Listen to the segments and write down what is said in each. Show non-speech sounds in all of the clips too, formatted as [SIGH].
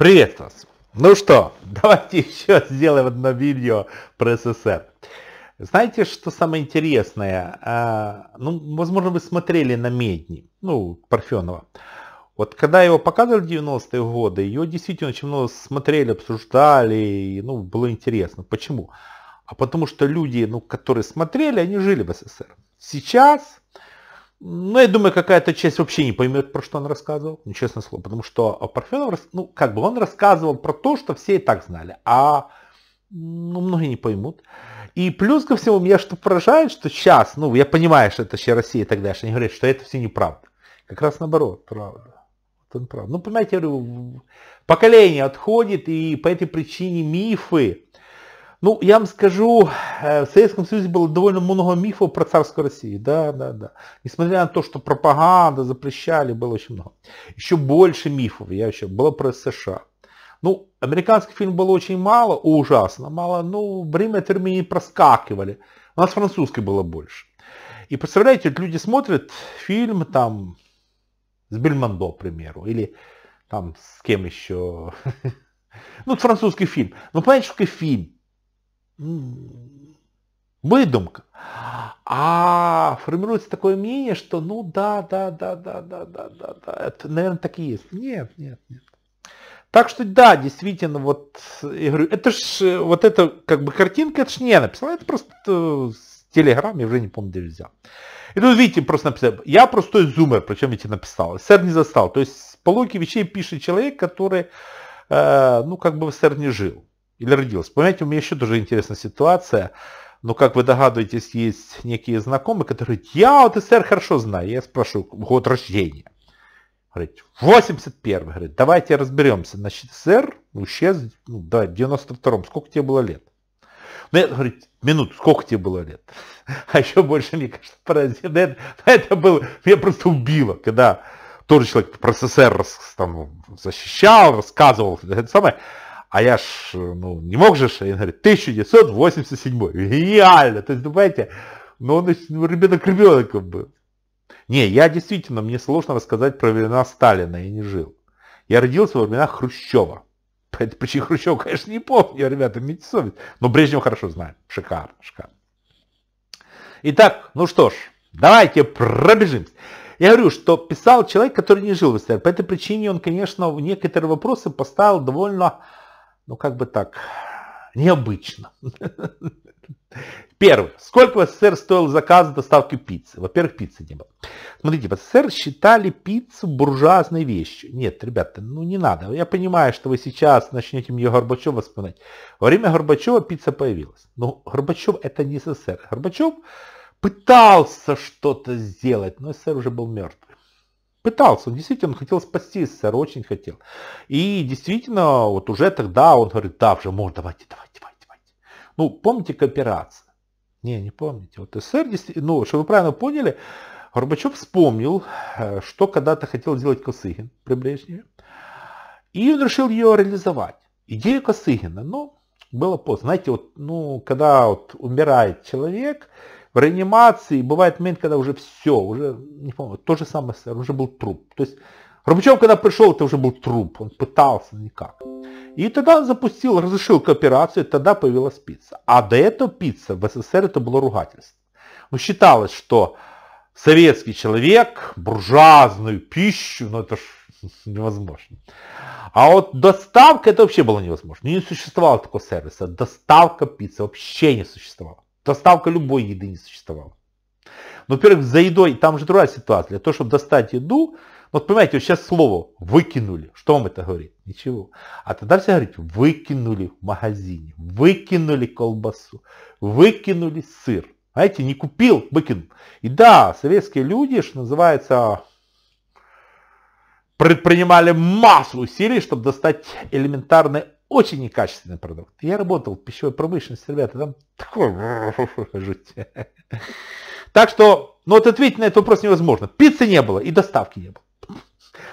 Привет вас! Ну что, [LAUGHS] давайте еще сделаем одно видео про СССР. Знаете, что самое интересное? А, ну, возможно, вы смотрели на Медни, ну, Парфенова. Вот когда его показывали в 90-е годы, его действительно очень много смотрели, обсуждали, и, ну, было интересно. Почему? А потому что люди, ну, которые смотрели, они жили в СССР. Сейчас ну, я думаю, какая-то часть вообще не поймет, про что он рассказывал, ну, честное слово. Потому что а, Парфенов, ну, как бы он рассказывал про то, что все и так знали, а ну, многие не поймут. И плюс ко всему, меня что поражает, что сейчас, ну, я понимаю, что это еще Россия и так дальше, они говорят, что это все неправда. Как раз наоборот, правда. Вот он прав. Ну, понимаете, я говорю, поколение отходит, и по этой причине мифы, ну, я вам скажу, э, в Советском Союзе было довольно много мифов про царскую Россию. Да, да, да. Несмотря на то, что пропаганда запрещали, было очень много. Еще больше мифов, я еще, было про США. Ну, американских фильмов было очень мало, ужасно мало, Ну время от времени проскакивали. У нас французской было больше. И представляете, вот люди смотрят фильм там с Бельмондо, к примеру, или там с кем еще. [LAUGHS] Ну, французский фильм. Ну, понимаете, что фильм? выдумка. А формируется такое мнение, что ну да, да, да, да, да, да, да, да, это, наверное, так и есть. Нет, нет, нет. Так что да, действительно, вот, я говорю, это ж, вот это как бы картинка, это ж не я это просто э, с Телеграм, я уже не помню, где взял. И тут, видите, просто написал, я простой зумер, причем эти написал, сэр не застал. То есть по логике вещей пишет человек, который, э, ну, как бы в сэр не жил. Или родилась. Понимаете, у меня еще тоже интересная ситуация. Но, ну, как вы догадываетесь, есть некие знакомые, которые говорят, я вот СССР хорошо знаю. Я спрашиваю, год рождения. Говорит, 81 Говорит, давайте разберемся. Значит, СССР исчез, ну, да, в 92-м. Сколько тебе было лет? Нет, ну, говорит, минут, сколько тебе было лет? [LAUGHS] А еще больше, мне кажется, поразило. Ну, это, это было, меня просто убило, когда тоже человек про СССР там, защищал, рассказывал, это самое. А я ж, ну, не мог же, я говорю, 1987. Реально, то есть, понимаете, ну он ну, ребенок ребенком был. Не, я действительно, мне сложно рассказать про времена Сталина, я не жил. Я родился во времена Хрущева. Причем Хрущева, конечно, не помню, ребята, мне Совет, Но Брежнева хорошо знаю, Шикарно, шикарно. Итак, ну что ж, давайте пробежимся. Я говорю, что писал человек, который не жил в СССР. По этой причине он, конечно, в некоторые вопросы поставил довольно ну как бы так, необычно. Первое. Сколько в СССР стоил заказ доставки пиццы? Во-первых, пиццы не было. Смотрите, в СССР считали пиццу буржуазной вещью. Нет, ребята, ну не надо. Я понимаю, что вы сейчас начнете мне Горбачева вспоминать. Во время Горбачева пицца появилась. Но Горбачев это не СССР. Горбачев пытался что-то сделать, но СССР уже был мертв пытался, он действительно он хотел спасти СССР, очень хотел. И действительно, вот уже тогда он говорит, да, уже можно, давайте, давайте, давайте, давайте. Ну, помните кооперация? Не, не помните. Вот СССР, действительно, ну, чтобы вы правильно поняли, Горбачев вспомнил, э, что когда-то хотел сделать Косыгин при Брежневе. И он решил ее реализовать. Идею Косыгина, но было поздно. Знаете, вот, ну, когда вот умирает человек, в реанимации бывает момент, когда уже все, уже, не помню, то же самое, уже был труп. То есть рубачев когда пришел, это уже был труп, он пытался никак. И тогда запустил, разрешил кооперацию, тогда появилась пицца. А до этого пицца в СССР это было ругательство. Ну, считалось, что советский человек буржуазную пищу, ну это ж невозможно. А вот доставка это вообще было невозможно. Не существовало такого сервиса. Доставка пиццы вообще не существовала. Доставка любой еды не существовала. Но, ну, во-первых, за едой, там же другая ситуация. Для того, чтобы достать еду, ну, вот понимаете, вот сейчас слово «выкинули». Что вам это говорит? Ничего. А тогда все говорят «выкинули в магазине», «выкинули колбасу», «выкинули сыр». Знаете, не купил, выкинул. И да, советские люди, что называется, предпринимали массу усилий, чтобы достать элементарные очень некачественный продукт. Я работал в пищевой промышленности, ребята, там такое [LAUGHS] жуть. Так что, ну вот ответить на этот вопрос невозможно. Пиццы не было и доставки не было.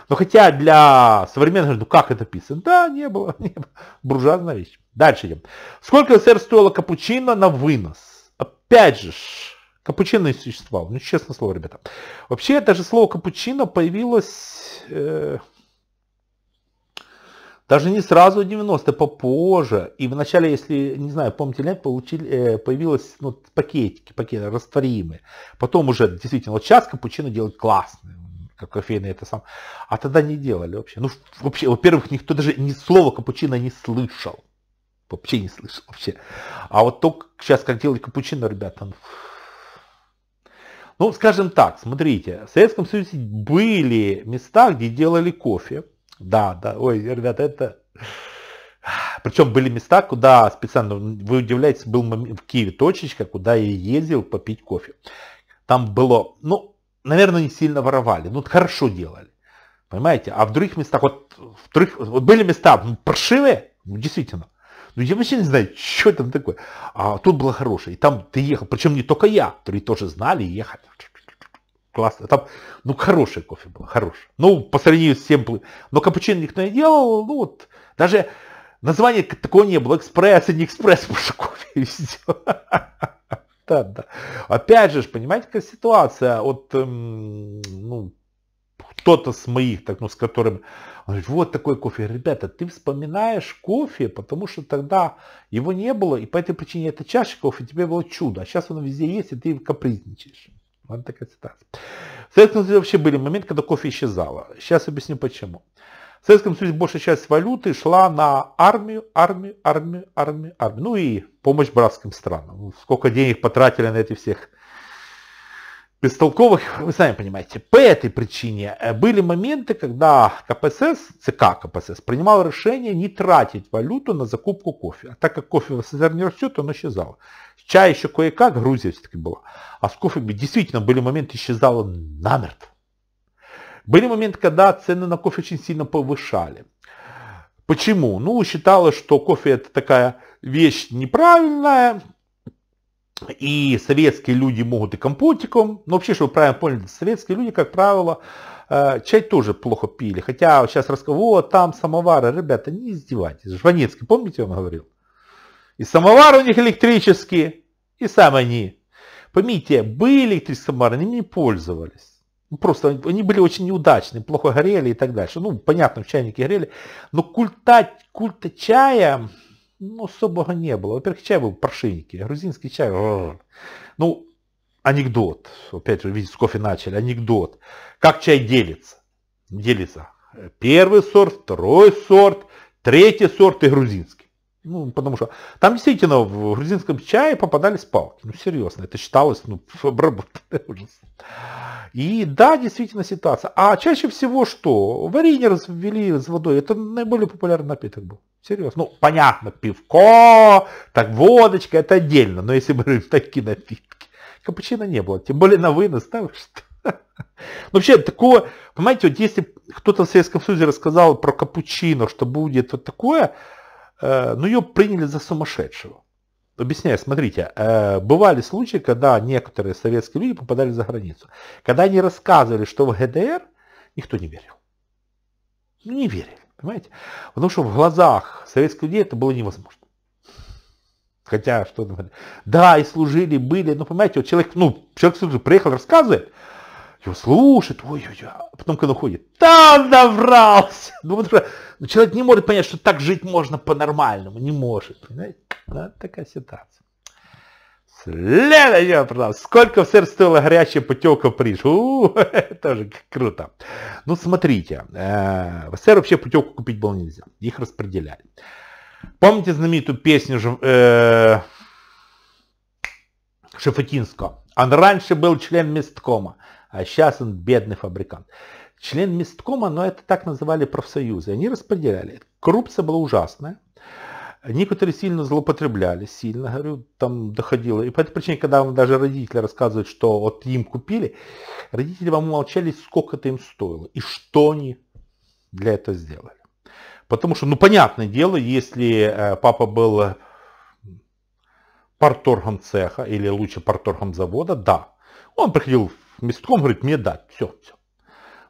Но хотя для современных, ну как это пицца? Да, не было, [LAUGHS] не было. Буржуазная вещь. Дальше идем. Сколько СССР стоило капучино на вынос? Опять же, капучино не существовало. Ну, честное слово, ребята. Вообще, это же слово капучино появилось... Э, даже не сразу 90, попозже. И вначале, если, не знаю, помните, нет, получили, э, ну, пакетики, пакеты растворимые. Потом уже действительно, вот сейчас капучино делают классные, как кофейный это сам. А тогда не делали вообще. Ну, вообще, во-первых, никто даже ни слова капучино не слышал. Вообще не слышал вообще. А вот только сейчас, как делать капучино, ребята, ну, ну, скажем так, смотрите, в Советском Союзе были места, где делали кофе. Да, да. Ой, ребята, это... Причем были места, куда специально, вы удивляетесь, был в Киеве точечка, куда я ездил попить кофе. Там было, ну, наверное, не сильно воровали, ну, хорошо делали. Понимаете? А в других местах, вот, в других, вот были места ну, паршивые, ну, действительно. Ну, я вообще не знаю, что там такое. А тут было хорошее. И там ты ехал, причем не только я, которые тоже знали и ехали классно. Там, ну, хороший кофе был, хороший. Ну, по сравнению с тем, но капучино никто не делал, ну, вот, даже название такого не было, экспресс и не экспресс, потому что кофе и [LAUGHS] Да, да. Опять же, понимаете, какая ситуация, вот, эм, ну, кто-то с моих, так, ну, с которым, говорит, вот такой кофе. Ребята, ты вспоминаешь кофе, потому что тогда его не было, и по этой причине эта чаша кофе тебе было чудо. А сейчас оно везде есть, и ты капризничаешь. Вот такая ситуация. В Советском Союзе вообще были моменты, когда кофе исчезало. Сейчас объясню почему. В Советском Союзе большая часть валюты шла на армию, армию, армию, армию, армию. Ну и помощь братским странам. Ну, сколько денег потратили на эти всех бестолковых, вы сами понимаете. По этой причине э, были моменты, когда КПСС, ЦК КПСС принимал решение не тратить валюту на закупку кофе. А так как кофе в СССР не растет, он исчезал чая еще кое-как, Грузия все-таки была. А с кофе действительно были моменты, исчезала намертво. Были моменты, когда цены на кофе очень сильно повышали. Почему? Ну, считалось, что кофе это такая вещь неправильная, и советские люди могут и компотиком, но вообще, чтобы правильно поняли, советские люди, как правило, э, чай тоже плохо пили. Хотя сейчас расскажу, вот там самовары, ребята, не издевайтесь. Жванецкий, помните, он говорил? И самовар у них электрический, и сам они. Помните, были электрические самовары, они не пользовались. Ну, просто они были очень неудачны, плохо горели и так дальше. Ну, понятно, в чайнике горели. Но культа, культа чая ну, особого не было. Во-первых, чай был паршиники, грузинский чай. Ну, анекдот. Опять же, видите, с кофе начали. Анекдот. Как чай делится? Делится первый сорт, второй сорт, третий сорт и грузинский. Ну, потому что там действительно в грузинском чае попадались палки. Ну, серьезно, это считалось, ну, [LAUGHS] обработанный ужас. И да, действительно ситуация. А чаще всего что? Варенье развели с водой. Это наиболее популярный напиток был. Серьезно. Ну, понятно, пивко, так водочка, это отдельно. Но если мы [LAUGHS] такие напитки. Капучино не было. Тем более на вынос, да, что? [LAUGHS] вообще, такое, понимаете, вот если кто-то в Советском Союзе рассказал про капучино, что будет вот такое, Э, но ее приняли за сумасшедшего. Объясняю, смотрите, э, бывали случаи, когда некоторые советские люди попадали за границу. Когда они рассказывали, что в ГДР, никто не верил. Не верили, понимаете? Потому что в глазах советских людей это было невозможно. Хотя, что там, да, и служили, были, но понимаете, вот человек, ну, человек служил, приехал, рассказывает, его слушает, ой-ой-ой, а потом когда уходит, там наврался. Ну, что ну, человек не может понять, что так жить можно по-нормальному, не может, понимаете? Да, такая ситуация. Следующий вопрос. Сколько в сердце стоила горячая путевка в Париж? У, [LAUGHS] тоже круто. Ну, смотрите, э, в СССР вообще путевку купить было нельзя. Их распределяли. Помните знаменитую песню э, Шафутинского? Он раньше был член месткома, а сейчас он бедный фабрикант. Член месткома, но это так называли профсоюзы. Они распределяли. Коррупция была ужасная. Некоторые сильно злоупотребляли, сильно, говорю, там доходило. И по этой причине, когда вам даже родители рассказывают, что вот им купили, родители вам умолчали, сколько это им стоило и что они для этого сделали. Потому что, ну, понятное дело, если э, папа был порторгом цеха или лучше порторгом завода, да, он приходил в Местком говорит, мне дать, все, все.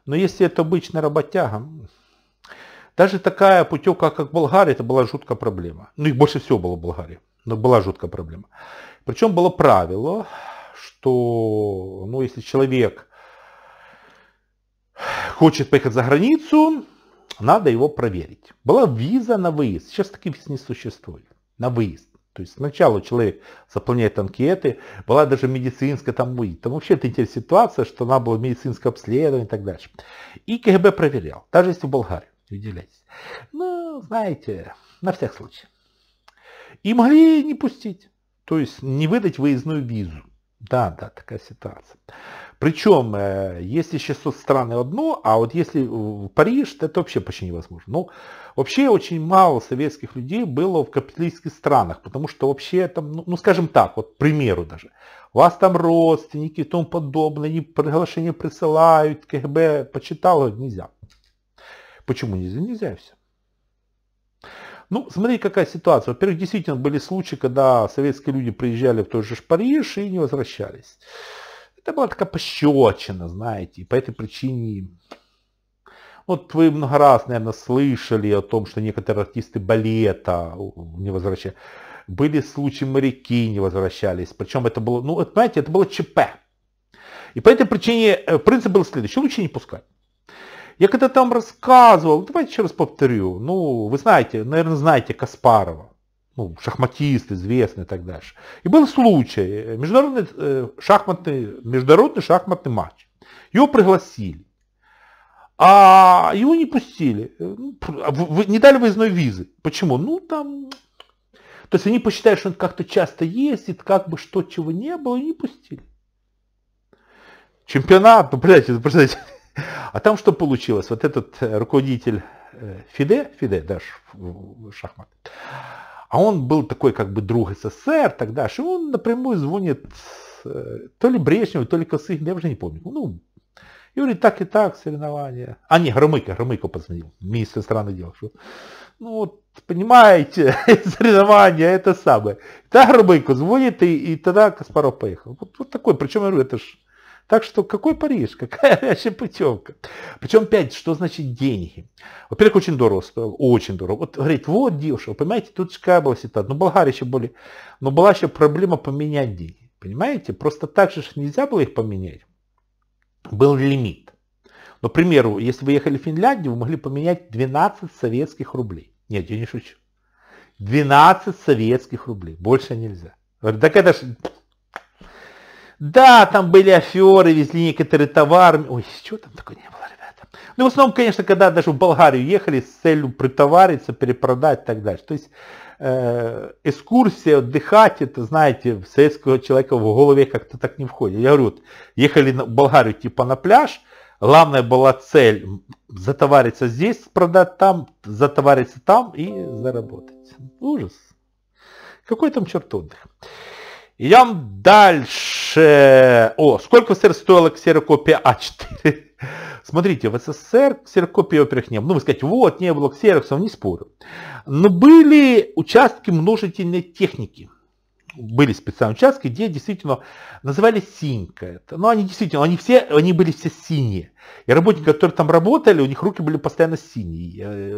Но если это обычный работяга, даже такая путевка, как Болгария, это была жуткая проблема. Ну, их больше всего было в Болгарии, но была жуткая проблема. Причем было правило, что, ну, если человек хочет поехать за границу, надо его проверить. Была виза на выезд. Сейчас таких виз не существует. На выезд. То есть сначала человек заполняет анкеты, была даже медицинская, там, и, там вообще это интересная ситуация, что она была медицинское обследование и так дальше. И КГБ проверял, даже если в Болгарии, не удивляйтесь. Ну, знаете, на всякий случай. И могли не пустить, то есть не выдать выездную визу. Да, да, такая ситуация. Причем э, если сейчас еще страны одно, а вот если в Париж, то это вообще почти невозможно. Ну, вообще очень мало советских людей было в капиталистских странах, потому что вообще там, ну, ну, скажем так, вот к примеру даже, у вас там родственники и тому подобное, они приглашение присылают, КГБ почитал, а нельзя. Почему нельзя? Нельзя все. Ну, смотри, какая ситуация. Во-первых, действительно были случаи, когда советские люди приезжали в тот же Париж и не возвращались. Это була такая пощечина, знаете, и по этой причине... Вот вы много раз, наверное, слышали о том, что некоторые артисты балета не возвращались. Были случаи, моряки не возвращались. Причем это было, ну, это, понимаете, это было ЧП. И по этой причине э, принцип был следующий. Лучше не пускать. Я когда там рассказывал, давайте еще раз повторю. Ну, вы знаете, наверное, знаете Каспарова ну, шахматист известный и так дальше. И был случай, э, международный, э, шахматный, международный шахматный матч. Его пригласили. А его не пустили. Э, ну, а не дали выездной визы. Почему? Ну, там... То есть они посчитали, что он как-то часто ездит, как бы что чего не было, и не пустили. Чемпионат, ну, блядь, представляете. [LAUGHS] А там что получилось? Вот этот э, руководитель Фиде, Фиде, да, шахмат, а он был такой как бы друг СССР тогда, что он напрямую звонит э, то ли Брежневу, то ли Косых, я уже не помню. Ну, и говорит, так и так, соревнования. А не, Громыко, Громыко позвонил, министр страны дел. Что, ну вот, понимаете, [LAUGHS] соревнования, это самое. Да, Громыко звонит, и, и тогда Каспаров поехал. Вот, вот такой, причем, я говорю, это ж так что какой Париж, какая [LAUGHS] вообще путевка? Причем опять, что значит деньги? Во-первых, очень дорого стоило, очень дорого. Вот говорит, вот дешево, понимаете, тут какая была ситуация. Ну, Болгария еще были, но была еще проблема поменять деньги. Понимаете, просто так же нельзя было их поменять. Был лимит. Но, к примеру, если вы ехали в Финляндию, вы могли поменять 12 советских рублей. Нет, я не шучу. 12 советских рублей. Больше нельзя. Говорит, так это же да, там были аферы, везли некоторые товары. Ой, что там такое не было, ребята? Ну, в основном, конечно, когда даже в Болгарию ехали с целью притовариться, перепродать и так дальше. То есть, э, экскурсия, отдыхать, это, знаете, в советского человека в голове как-то так не входит. Я говорю, вот, ехали в Болгарию типа на пляж, главная была цель затовариться здесь, продать там, затовариться там и заработать. Ужас. Какой там черт отдых? Идем дальше дальше. О, сколько в СССР стоила ксерокопия А4? [LAUGHS] Смотрите, в СССР ксерокопии, во-первых, не было. Ну, вы скажете, вот, не было ксероксов, не спорю. Но были участки множительной техники. Были специальные участки, где действительно назывались синька. Это. Но они действительно, они все, они были все синие. И работники, которые там работали, у них руки были постоянно синие.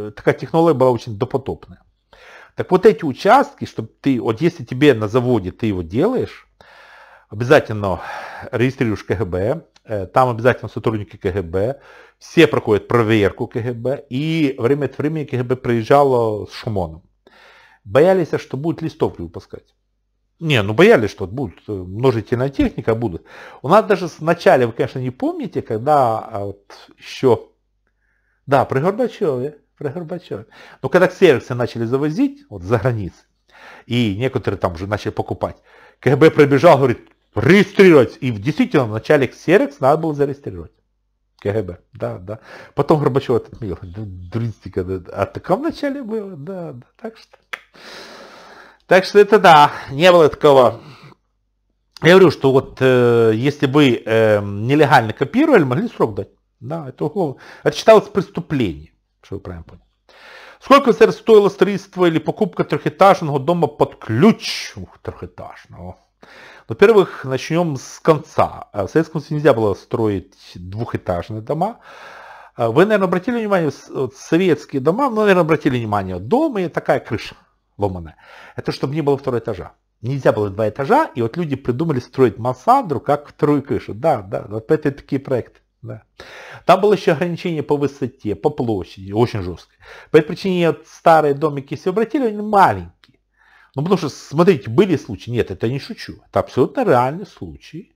Э, такая технология была очень допотопная. Так вот эти участки, чтобы ты, вот если тебе на заводе ты его делаешь, Обязательно регистрируешь КГБ, там обязательно сотрудники КГБ, все проходят проверку КГБ, и время от времени КГБ приезжало с Шумоном. Боялись, что будут листовки выпускать. Не, ну боялись, что будут множительная техника будут. У нас даже сначала, вы, конечно, не помните, когда вот а, еще... Да, при Горбачеве, при Горбачеве. Но когда ксероксы начали завозить вот за границей, и некоторые там уже начали покупать, КГБ пробежал, говорит, регистрировать. И в действительно, в начале ксерекс надо было зарегистрировать. КГБ, да, да. Потом Горбачев это отменил. Дуринстика, да, а в таком начале было, да, да. Так что, так что это да, не было такого. Я говорю, что вот э, если бы э, нелегально копировали, могли срок дать. Да, это уголовно. Это а считалось преступлением, что вы правильно поняли. Сколько сэр, стоило строительство или покупка трехэтажного дома под ключ? Ух, трехэтажного. Во-первых, начнем с конца. А в Советском Союзе нельзя было строить двухэтажные дома. А вы, наверное, обратили внимание, вот советские дома, ну, наверное, обратили внимание, дом и такая крыша ломаная. Это чтобы не было второго этажа. Нельзя было два этажа, и вот люди придумали строить мансандру как вторую крышу. Да, да, вот это такие проекты. Да. Там было еще ограничение по высоте, по площади, очень жесткое. По этой причине старые домики, если обратили, они маленькие. Ну, потому что, смотрите, были случаи, нет, это не шучу, это абсолютно реальный случай,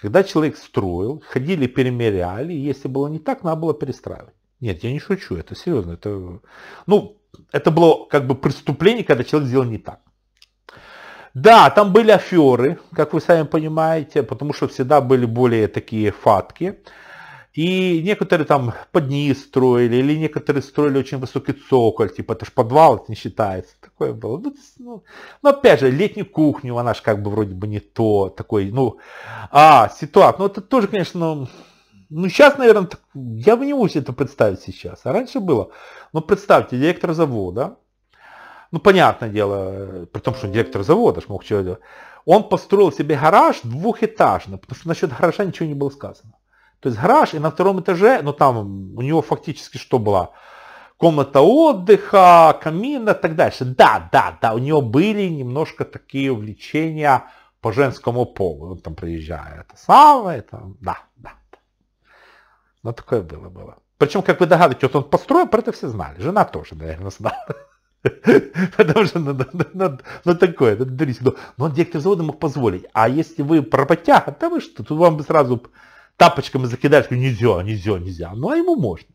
когда человек строил, ходили, перемеряли, и если было не так, надо было перестраивать. Нет, я не шучу, это серьезно. Это, ну, это было как бы преступление, когда человек сделал не так. Да, там были аферы, как вы сами понимаете, потому что всегда были более такие фатки. И некоторые там под низ строили, или некоторые строили очень высокий цоколь, типа это ж подвал, это не считается. Такое было. Ну, ну, но ну, опять же, летнюю кухню, она же как бы вроде бы не то, такой, ну, а, ситуация. Ну, это тоже, конечно, ну, сейчас, наверное, так, я бы не мог это представить сейчас, а раньше было. Ну, представьте, директор завода, ну, понятное дело, при том, что директор завода ж мог чего делать, он построил себе гараж двухэтажный, потому что насчет гаража ничего не было сказано. То есть гараж и на втором этаже, но ну, там у него фактически что было? Комната отдыха, камин и так дальше. Да, да, да, у него были немножко такие увлечения по женскому полу. Он там приезжает, это самое, это да, да. Но такое было, было. Причем, как вы догадываетесь, вот он построил, про это все знали. Жена тоже, наверное, знала. [LAUGHS] Потому что ну, надо, ну, надо ну, такое, надо Но он директор завода мог позволить. А если вы работяга, то вы что, тут вам бы сразу тапочками закидать, нельзя, нельзя, нельзя. Ну, а ему можно.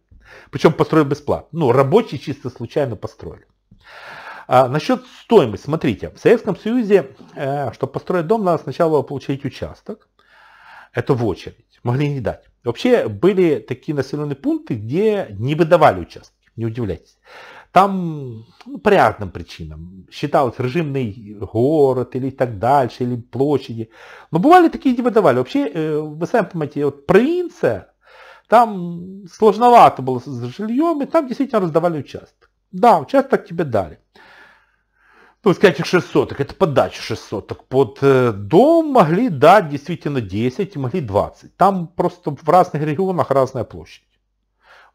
[LAUGHS] Причем построил бесплатно. Ну, рабочие чисто случайно построили. А, насчет стоимости. Смотрите, в Советском Союзе, э, чтобы построить дом, надо сначала получить участок. Это в очередь. Могли не дать. Вообще были такие населенные пункты, где не выдавали участки. Не удивляйтесь. Там ну, по рядным причинам считалось режимный город или так дальше, или площади. Но бывали такие, где типа, выдавали. Вообще, э, вы сами понимаете, вот провинция, там сложновато было с жильем, и там действительно раздавали участок. Да, участок тебе дали. Ну, скажите, 6 соток, это подача дачу 6 Под э, дом могли дать действительно 10, могли 20. Там просто в разных регионах разная площадь.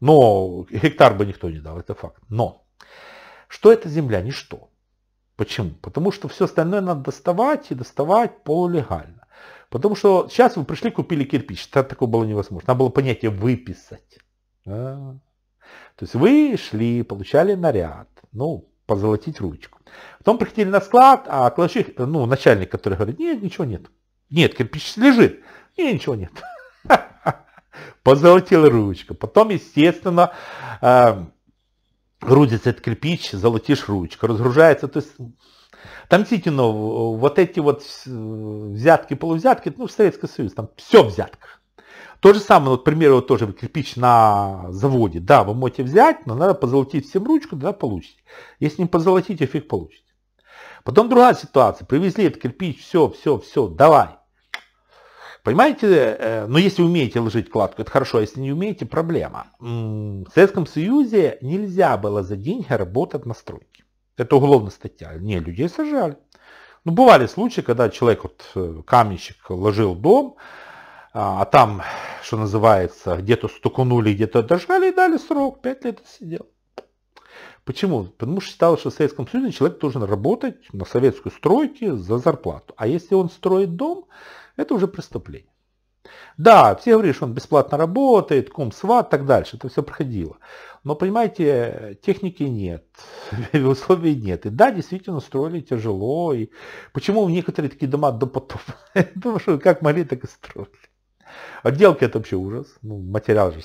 Но гектар бы никто не дал, это факт. Но что это земля? Ничто. Почему? Потому что все остальное надо доставать и доставать полулегально. Потому что сейчас вы пришли, купили кирпич. Это такое было невозможно. Надо было понятие выписать. Да. То есть вы шли, получали наряд. Ну, позолотить ручку. Потом приходили на склад, а кладовщик, ну, начальник, который говорит, нет, ничего нет. Нет, кирпич лежит. Нет, ничего нет. [LAUGHS] Позолотил ручка. Потом, естественно, эм, грузится этот кирпич, золотишь ручка, разгружается, то есть там действительно вот эти вот взятки, полувзятки, ну, в Советский Союз, там все взятка. То же самое, вот, к примеру, вот тоже кирпич на заводе. Да, вы можете взять, но надо позолотить всем ручку, да, получите. Если не позолотите, фиг получите. Потом другая ситуация. Привезли этот кирпич, все, все, все, давай. Понимаете, э, но если умеете ложить кладку, это хорошо, а если не умеете, проблема. В Советском Союзе нельзя было за деньги работать на стройке. Это уголовная статья. Не, людей сажали. но ну, бывали случаи, когда человек, вот, э, каменщик, ложил дом, а, а там, что называется, где-то стукнули, где-то дожали и дали срок, 5 лет сидел. Почему? Потому что считалось, что в Советском Союзе человек должен работать на советской стройке за зарплату. А если он строит дом, это уже преступление. Да, все говорили, что он бесплатно работает, кум, и так дальше, это все проходило. Но, понимаете, техники нет, [LAUGHS] условий нет. И да, действительно, строили тяжело. И почему в некоторые такие дома до потопа? Потому [LAUGHS] что как могли, так и строили. Отделки это вообще ужас, ну, материал же.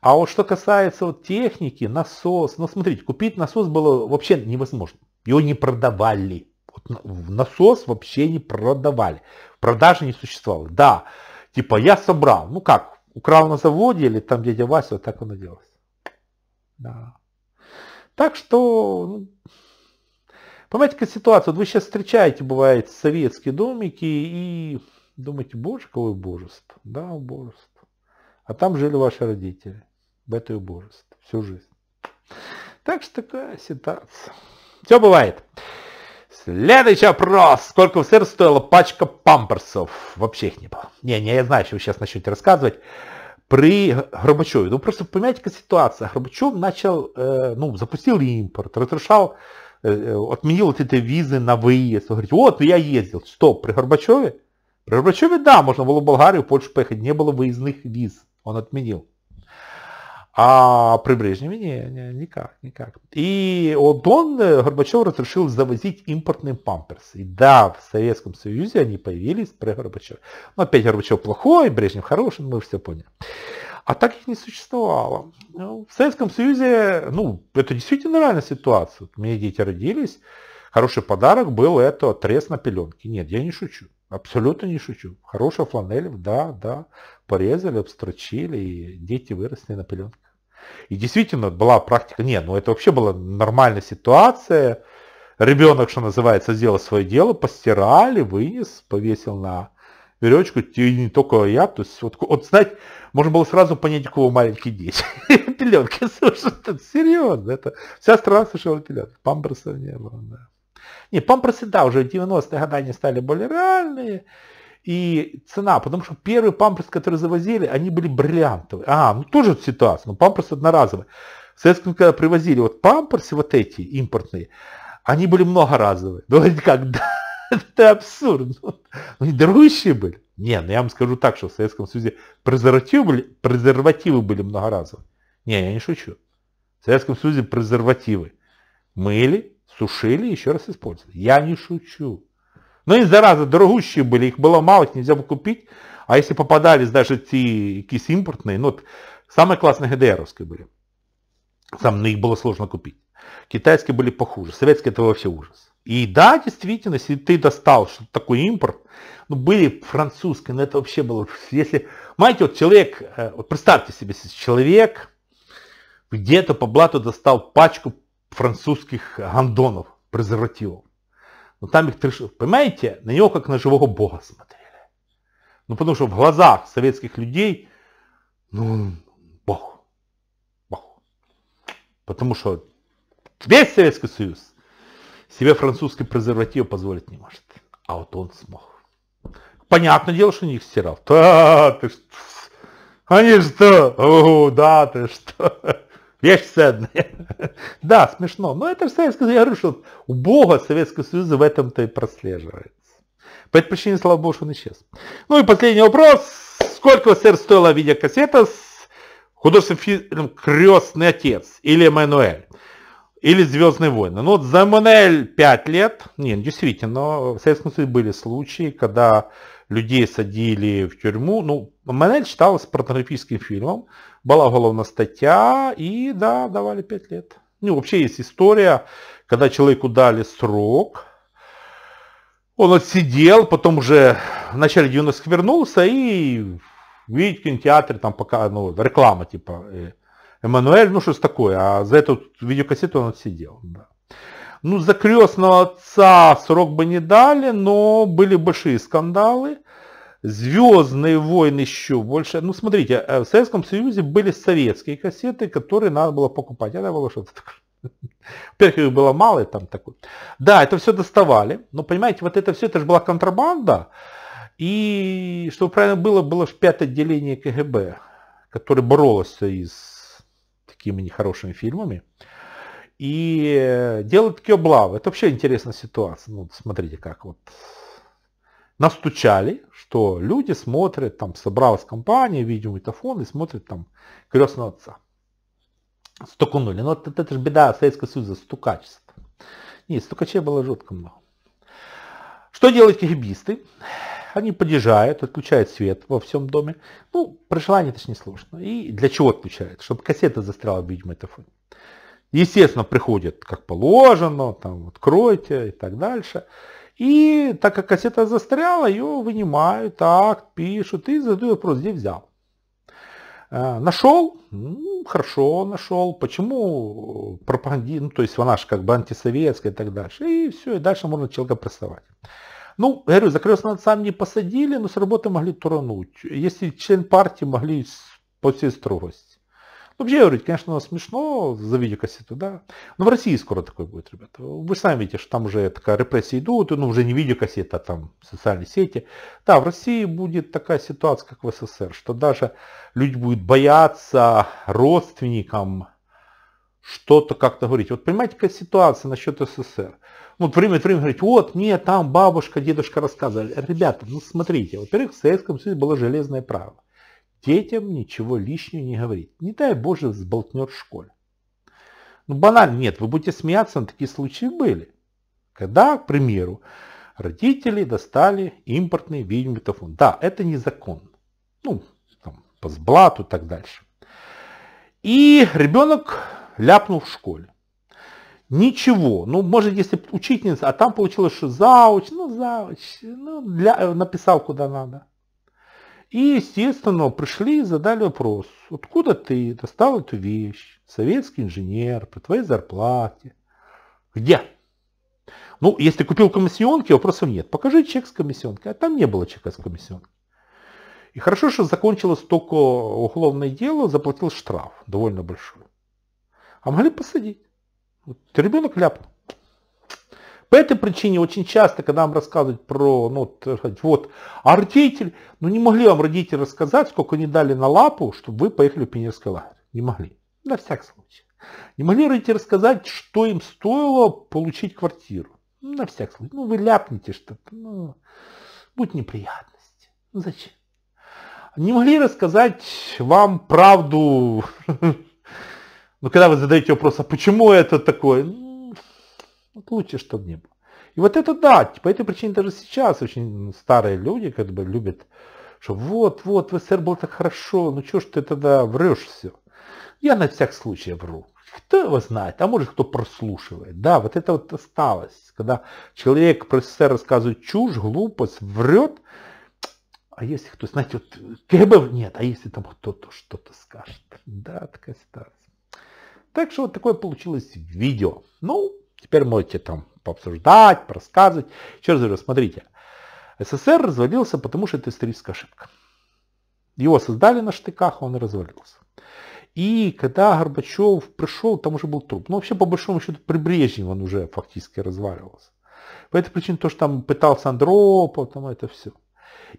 А вот что касается вот техники, насос, ну смотрите, купить насос было вообще невозможно. Его не продавали. Вот насос вообще не продавали. Продажи не существовало. Да, типа я собрал. Ну как, украл на заводе или там дядя Вася, вот так он делалось. Да. Так что, ну, понимаете, какая ситуация. Вот вы сейчас встречаете, бывает, советские домики и думаете, боже, какое божество. Да, божество. А там жили ваши родители. В это божество. Всю жизнь. Так что такая ситуация. Все бывает. Следующий опрос Сколько в сыр стоила пачка памперсов? Вообще их не было. Не, не, я знаю, что вы сейчас начнете рассказывать. При Горбачеве. Ну, просто понимаете, какая ситуация. Горбачев начал, э, ну, запустил импорт, разрешал, э, э, отменил вот эти визы на выезд. Он говорит, вот, я ездил. стоп при Горбачеве? При Горбачеве, да, можно было в Болгарию, в Польшу поехать. Не было выездных виз. Он отменил. А при Брежневе не, не, никак, никак. И вот он, э, Горбачев разрешил завозить импортные памперсы. И да, в Советском Союзе они появились при Горбачеве. Но опять Горбачев плохой, Брежнев хороший, мы все поняли. А так их не существовало. Ну, в Советском Союзе, ну, это действительно реальная ситуация. У меня дети родились, хороший подарок был это трес на пеленке. Нет, я не шучу. Абсолютно не шучу. Хорошая фланель, да, да порезали, обстрочили, и дети выросли на пеленках. И действительно была практика, не, ну это вообще была нормальная ситуация. Ребенок, что называется, сделал свое дело, постирали, вынес, повесил на веревочку, и не только я, то есть вот, вот знаете, можно было сразу понять, у кого маленькие дети. [LAUGHS] пеленки, слушай, это серьезно, это вся страна совершила пеленки, памперсов не было, да. Не, памперсы, да, уже в 90-е годы они стали более реальные, и цена, потому что первый памперс, который завозили, они были бриллиантовые. А, ну тоже ситуация, но памперс одноразовый. В Советском, когда привозили вот памперсы вот эти импортные, они были многоразовые. [LAUGHS] Ну, это как, да, это абсурд. Ну, они ну, дорогущие были. Не, ну я вам скажу так, что в Советском Союзе презервативы были, презервативы были многоразовые. Не, я не шучу. В Советском Союзе презервативы мыли, сушили и еще раз использовали. Я не шучу. Но ну, они, зараза, дорогущие были, их было мало, их нельзя было купить. А если попадались даже те, ці якісь импортные, ну, самые классные ГДРовские были. Сам но их было сложно купить. Китайские были похуже, советские это вообще ужас. И да, действительно, если ты достал что такой импорт, ну, были французские, ну, но это вообще было, если, знаете, вот человек, вот представьте себе, если человек где-то по блату достал пачку французских гандонов, презервативов, но ну, там их трешили. Понимаете, на него как на живого бога смотрели. Ну потому что в глазах советских людей, ну, бог. Бог. Потому что весь Советский Союз себе французский презерватив позволить не может. А вот он смог. Понятное дело, что не их стирал. Да, ты что? Они что? О, да, ты что? вещь ценная. [LAUGHS] да, смешно, но это же Советский Союз. Я говорю, что у Бога Советского Союза в этом-то и прослеживается. По этой причине, слава Богу, что он исчез. Ну и последний вопрос. Сколько в СССР стоила видеокассета с художественным фильмом «Крестный отец» или «Эммануэль»? Или «Звездные войны». Ну, вот за Мануэль 5 лет. Нет, ну, действительно, в Советском Союзе были случаи, когда людей садили в тюрьму. Ну, Мануэль считалась порнографическим фильмом была уголовная статья, и да, давали 5 лет. Ну, вообще есть история, когда человеку дали срок, он отсидел, потом уже в начале 90-х вернулся и видит в кинотеатре, там пока, ну, реклама, типа, э, Эммануэль, ну, что-то такое, а за эту видеокассету он отсидел, да. Ну, за крестного отца срок бы не дали, но были большие скандалы. Звездные войны еще больше. Ну, смотрите, э, в Советском Союзе были советские кассеты, которые надо было покупать. Это было что-то такое. [LAUGHS] Во-первых, их было мало, и там такое. Да, это все доставали. Но, понимаете, вот это все, это же была контрабанда. И, чтобы правильно было, было же пятое отделение КГБ, которое боролось и с такими нехорошими фильмами. И э, делали такие облавы. Это вообще интересная ситуация. Ну, смотрите, как вот настучали, что люди смотрят, там собралась компания, видео и смотрят там крестного отца. Стукнули. Но ну, это, это же беда Советского Союза, стукачество. Нет, стукачей было жутко много. Что делают кигибисты? Они подъезжают, отключают свет во всем доме. Ну, при желании это же не сложно. И для чего отключают? Чтобы кассета застряла в видеомагнитофоне. Естественно, приходят как положено, там, откройте и так дальше. И так как кассета застряла, ее вынимают, так, пишут и задают вопрос, где взял. Э, нашел? Ну, хорошо, нашел. Почему пропаганди... Ну, то есть она же как бы антисоветская и так дальше. И все, и дальше можно человека прессовать. Ну, говорю, за крестного отца не посадили, но с работы могли тронуть. Если член партии, могли по всей строгости. Ну где говорить, конечно, смешно за видеокассету, да. Но в России скоро такое будет, ребята. Вы сами видите, что там уже такая репрессия идут, ну уже не видеокассета, а там социальные сети. Да, в России будет такая ситуация, как в СССР, что даже люди будут бояться родственникам что-то как-то говорить. Вот понимаете, какая ситуация насчет СССР? Ну, вот время от времени говорить, вот мне там бабушка, дедушка рассказывали. Ребята, ну смотрите, во-первых, в Советском Союзе было железное правило детям ничего лишнего не говорить. Не дай Боже, сболтнет в школе. Ну, банально, нет, вы будете смеяться, но такие случаи были. Когда, к примеру, родители достали импортный видеомагнитофон. Да, это незаконно. Ну, там, по сблату и так дальше. И ребенок ляпнул в школе. Ничего. Ну, может, если учительница, а там получилось, что зауч, ну, зауч, ну, для, э, написал куда надо. И, естественно, пришли и задали вопрос, откуда ты достал эту вещь? Советский инженер, по твоей зарплате. Где? Ну, если купил комиссионки, вопросов нет. Покажи чек с комиссионкой. А там не было чека с комиссионкой. И хорошо, что закончилось только уголовное дело, заплатил штраф довольно большой. А могли посадить. Вот ребенок ляпнул. По этой причине очень часто, когда нам рассказывают про, ну, вот, а родитель, ну не могли вам родители рассказать, сколько они дали на лапу, чтобы вы поехали в пионерский лагерь. Не могли. На всякий случай. Не могли родители рассказать, что им стоило получить квартиру. На всякий случай. Ну вы ляпните что-то. Ну, будет неприятности. Ну зачем? Не могли рассказать вам правду. [LAUGHS] Ну когда вы задаете вопрос, а почему это такое? Вот ну, лучше, чтобы не было. И вот это да, по этой причине даже сейчас очень старые люди как бы любят, что вот, вот, в СССР было так хорошо, ну что, ж ты тогда врешь все? Я на всякий случай вру. Кто его знает, а может кто прослушивает. Да, вот это вот осталось, когда человек про СССР рассказывает чушь, глупость, врет, а если кто, знаете, вот КБ нет, а если там кто-то что-то скажет. Да, такая ситуация. Так что вот такое получилось видео. Ну, Теперь можете там пообсуждать, просказывать. Еще раз говорю, смотрите. СССР развалился, потому что это историческая ошибка. Его создали на штыках, он и развалился. И когда Горбачев пришел, там уже был труп. Ну, вообще, по большому счету, при Брежневе он уже фактически разваливался. По этой причине то, что там пытался Андропов, там это все.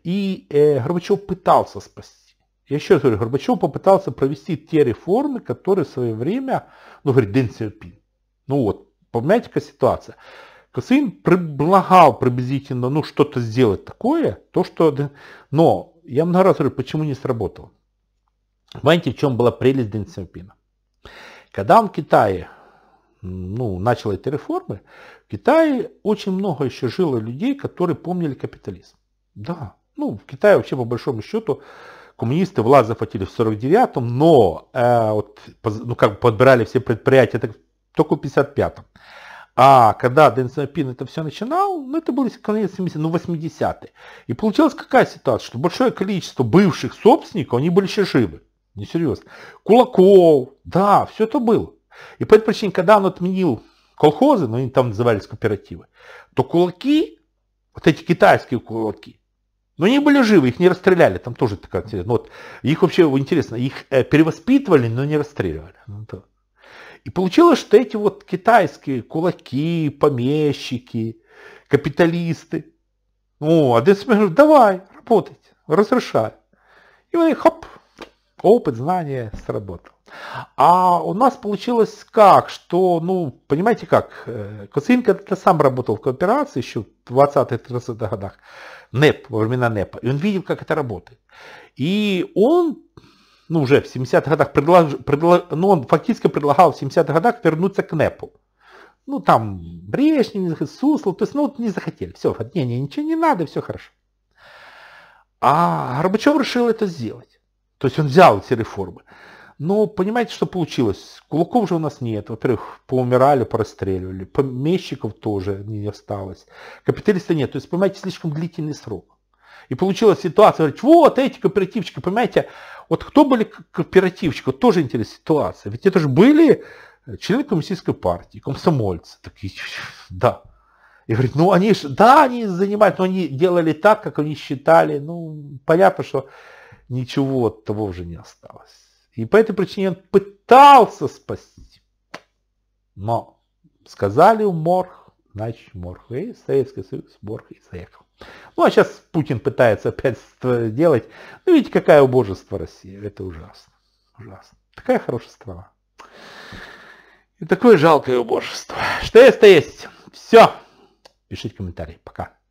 И э, Горбачев пытался спасти. Я еще раз говорю, Горбачев попытался провести те реформы, которые в свое время, ну, говорит, Дэн Сяопин. Ну вот, Вспоминайте-ка ситуация. Косыгин предлагал приблизительно ну, что-то сделать такое, то, что... но я много раз говорю, почему не сработало. Понимаете, в чем была прелесть Дэн Сяопина? Когда он в Китае ну, начал эти реформы, в Китае очень много еще жило людей, которые помнили капитализм. Да, ну, в Китае вообще по большому счету коммунисты власть захватили в 49-м, но э, вот, ну, как бы подбирали все предприятия, так только в 55-м. А когда Дэн Сапин это все начинал, ну это было конец 70-х, ну 80-е. И получилась какая ситуация, что большое количество бывших собственников, они были еще живы. Несерьезно. Кулаков, да, все это было. И по этой причине, когда он отменил колхозы, ну они там назывались кооперативы, то кулаки, вот эти китайские кулаки, но ну, они были живы, их не расстреляли, там тоже такая интересная. Ну, вот, их вообще интересно, их э, перевоспитывали, но не расстреливали. Ну, то. И получилось, что эти вот китайские кулаки, помещики, капиталисты, ну, а Десмер, давай, работать, разрешай. И вот, хоп, опыт, знания сработал. А у нас получилось как, что, ну, понимаете как, Коцин э, когда-то сам работал в кооперации еще в 20-30-х годах, НЭП, во времена НЭПа, и он видел, как это работает. И он ну уже в 70-х годах, предлож, предлож, ну он фактически предлагал в 70-х годах вернуться к НЭПу. Ну там Брежнев, Суслов, то есть ну вот не захотели, все, не, не, ничего не надо, все хорошо. А Горбачев решил это сделать. То есть он взял эти реформы. Но понимаете, что получилось? Кулаков же у нас нет. Во-первых, поумирали, простреливали. Помещиков тоже не осталось. Капиталиста нет. То есть, понимаете, слишком длительный срок. И получилась ситуация, говорит, вот эти кооперативчики, понимаете, вот кто были кооперативчики, вот тоже интересная ситуация. Ведь это же были э, члены коммунистической партии, комсомольцы, такие, [LAUGHS] да. И говорит, ну они же, да, они занимались, но они делали так, как они считали, ну понятно, что ничего от того уже не осталось. И по этой причине он пытался спасти, но сказали морг, значит морг, и Советский Союз морг и заехал. Ну а сейчас Путин пытается опять делать. Ну видите, какая убожество России. Это ужасно. Ужасно. Такая хорошая страна. И такое жалкое убожество. Что есть, то есть. Все. Пишите комментарии. Пока.